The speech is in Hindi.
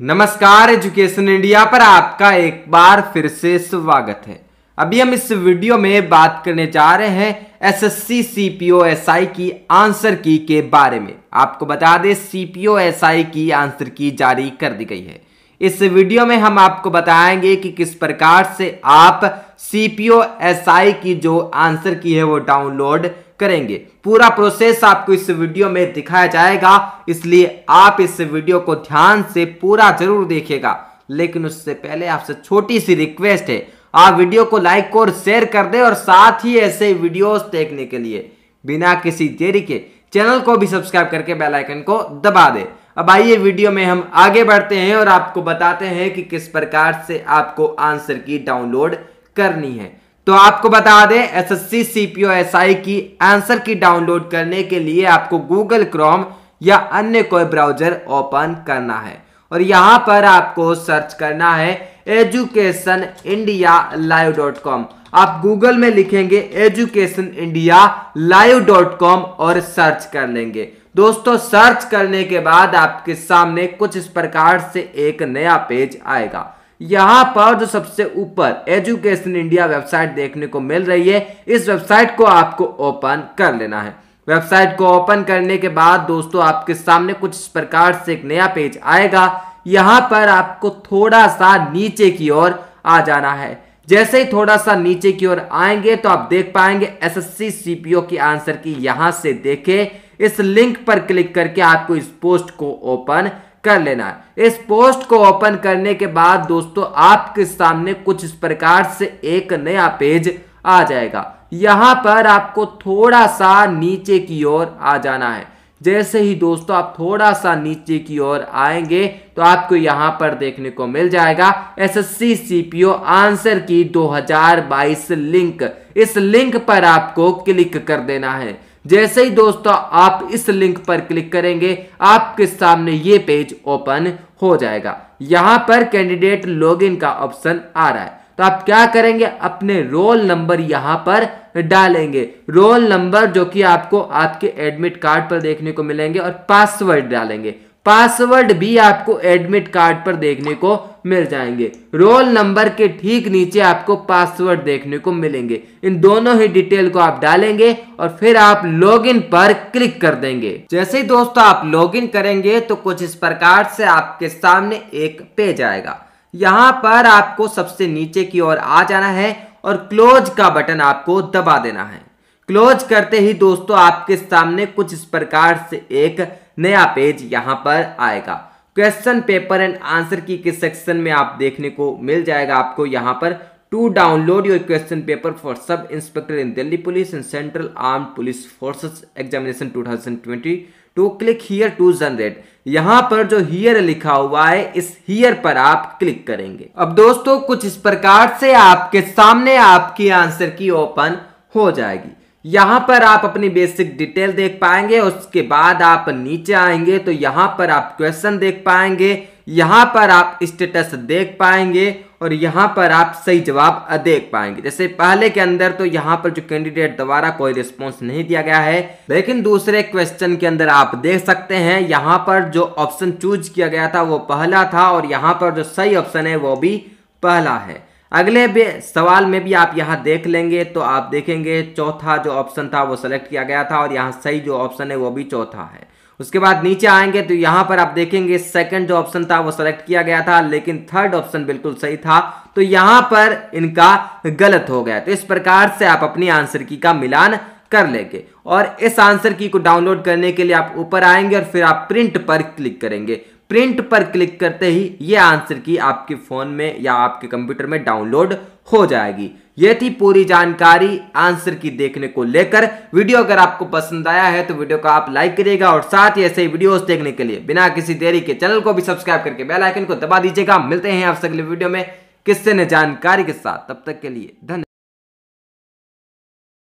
नमस्कार एजुकेशन इंडिया पर आपका एक बार फिर से स्वागत है अभी हम इस वीडियो में बात करने जा रहे हैं एसएससी सीपीओ एसआई की आंसर की के बारे में आपको बता दें सीपीओ एसआई की आंसर की जारी कर दी गई है इस वीडियो में हम आपको बताएंगे कि किस प्रकार से आप C P O S I की जो आंसर की है वो डाउनलोड करेंगे पूरा प्रोसेस आपको इस वीडियो में दिखाया जाएगा इसलिए आप इस वीडियो को ध्यान से पूरा जरूर देखेगा लेकिन उससे पहले आपसे छोटी सी रिक्वेस्ट है आप वीडियो को लाइक और शेयर कर दें और साथ ही ऐसे वीडियोस देखने के लिए बिना किसी देरी के चैनल को भी सब्सक्राइब करके बेल आइकन को दबा दें अब आइए वीडियो में हम आगे बढ़ते हैं और आपको बताते हैं कि किस प्रकार से आपको आंसर की डाउनलोड करनी है तो आपको बता दें एसएससी सीपीओ एसआई की आंसर की डाउनलोड करने के लिए आपको गूगल क्रोम या अन्य कोई ब्राउजर ओपन करना है और यहां पर आपको सर्च करना है education India live dot com आप गूगल में लिखेंगे education India live dot com और सर्च कर लेंगे दोस्तों सर्च करने के बाद आपके सामने कुछ इस प्रकार से एक नया पेज आएगा यहाँ पर जो सबसे ऊपर एजुकेशन इंडिया वेबसाइट देखने को मिल रही है इस वेबसाइट को आपको ओपन कर लेना है वेबसाइट को ओपन करने के बाद दोस्तों आपके सामने कुछ इस प्रकार से एक नया पेज आएगा यहां पर आपको थोड़ा सा नीचे की ओर आ जाना है जैसे ही थोड़ा सा नीचे की ओर आएंगे तो आप देख पाएंगे एस एस सी की आंसर की यहां से देखें इस लिंक पर क्लिक करके आपको इस पोस्ट को ओपन कर लेना है इस पोस्ट को ओपन करने के बाद दोस्तों आपके सामने कुछ इस प्रकार से एक नया पेज आ जाएगा यहां पर आपको थोड़ा सा नीचे की ओर आ जाना है जैसे ही दोस्तों आप थोड़ा सा नीचे की ओर आएंगे तो आपको यहाँ पर देखने को मिल जाएगा एसएससी सीपीओ आंसर की 2022 लिंक इस लिंक पर आपको क्लिक कर देना है जैसे ही दोस्तों आप इस लिंक पर क्लिक करेंगे आपके सामने ये पेज ओपन हो जाएगा यहां पर कैंडिडेट लॉगिन का ऑप्शन आ रहा है तो आप क्या करेंगे अपने रोल नंबर यहाँ पर डालेंगे रोल नंबर जो कि आपको आपके एडमिट कार्ड पर देखने को मिलेंगे और पासवर्ड डालेंगे पासवर्ड भी आपको एडमिट कार्ड पर देखने को मिल जाएंगे रोल नंबर के ठीक नीचे आपको पासवर्ड देखने को मिलेंगे इन दोनों ही डिटेल को आप डालेंगे और फिर आप लॉगिन पर क्लिक कर देंगे जैसे ही दोस्तों आप लॉगिन करेंगे तो कुछ इस प्रकार से आपके सामने एक पेज आएगा यहां पर आपको सबसे नीचे की ओर आ जाना है और क्लोज का बटन आपको दबा देना है क्लोज करते ही दोस्तों आपके सामने कुछ इस प्रकार से एक नया पेज यहां पर आएगा क्वेश्चन पेपर एंड आंसर की किस सेक्शन में आप देखने को मिल जाएगा आपको यहां पर to download your question paper for sub inspector in Delhi police and central arm police forces examination 2020 to click here to generate यहां पर जो हियर लिखा हुआ है इस हियर पर आप क्लिक करेंगे अब दोस्तों कुछ इस प्रकार से आपके सामने आपकी आंसर की ओपन हो जाएगी यहाँ पर आप अपनी बेसिक डिटेल देख पाएंगे उसके बाद आप नीचे आएंगे तो यहाँ पर आप क्वेश्चन देख पाएंगे यहाँ पर आप स्टेटस देख पाएंगे और यहाँ पर आप सही जवाब देख पाएंगे जैसे पहले के अंदर तो यहाँ पर जो कैंडिडेट द्वारा कोई रिस्पॉन्स नहीं दिया गया है लेकिन दूसरे क्वेश्चन के अंदर आप देख सकते हैं यहाँ पर जो ऑप्शन चूज किया गया था वो पहला था और यहाँ पर जो सही ऑप्शन है वो भी पहला है अगले सवाल में भी आप यहां देख लेंगे तो आप देखेंगे चौथा जो ऑप्शन था वो सेलेक्ट किया गया था और यहाँ सही जो ऑप्शन है वो भी चौथा है उसके बाद नीचे आएंगे तो यहां पर आप देखेंगे सेकंड जो ऑप्शन था वो सेलेक्ट किया गया था लेकिन थर्ड ऑप्शन बिल्कुल सही था तो यहां पर इनका गलत हो गया तो इस प्रकार से आप अपनी आंसर की का मिलान कर लेंगे और इस आंसर की को डाउनलोड करने के लिए आप ऊपर आएंगे और फिर आप प्रिंट पर क्लिक करेंगे प्रिंट पर क्लिक करते ही ये आंसर की आपके फ़ोन में या आपके कंप्यूटर में डाउनलोड हो जाएगी ये थी पूरी जानकारी आंसर की देखने को लेकर वीडियो अगर आपको पसंद आया है तो वीडियो को आप लाइक करिएगा और साथ ही ऐसे ही वीडियोस देखने के लिए बिना किसी देरी के चैनल को भी सब्सक्राइब करके बेल आइकन को दबा दीजिएगा मिलते हैं आपसे अगले वीडियो में किससे ने जानकारी के साथ तब तक के लिए धन्यवाद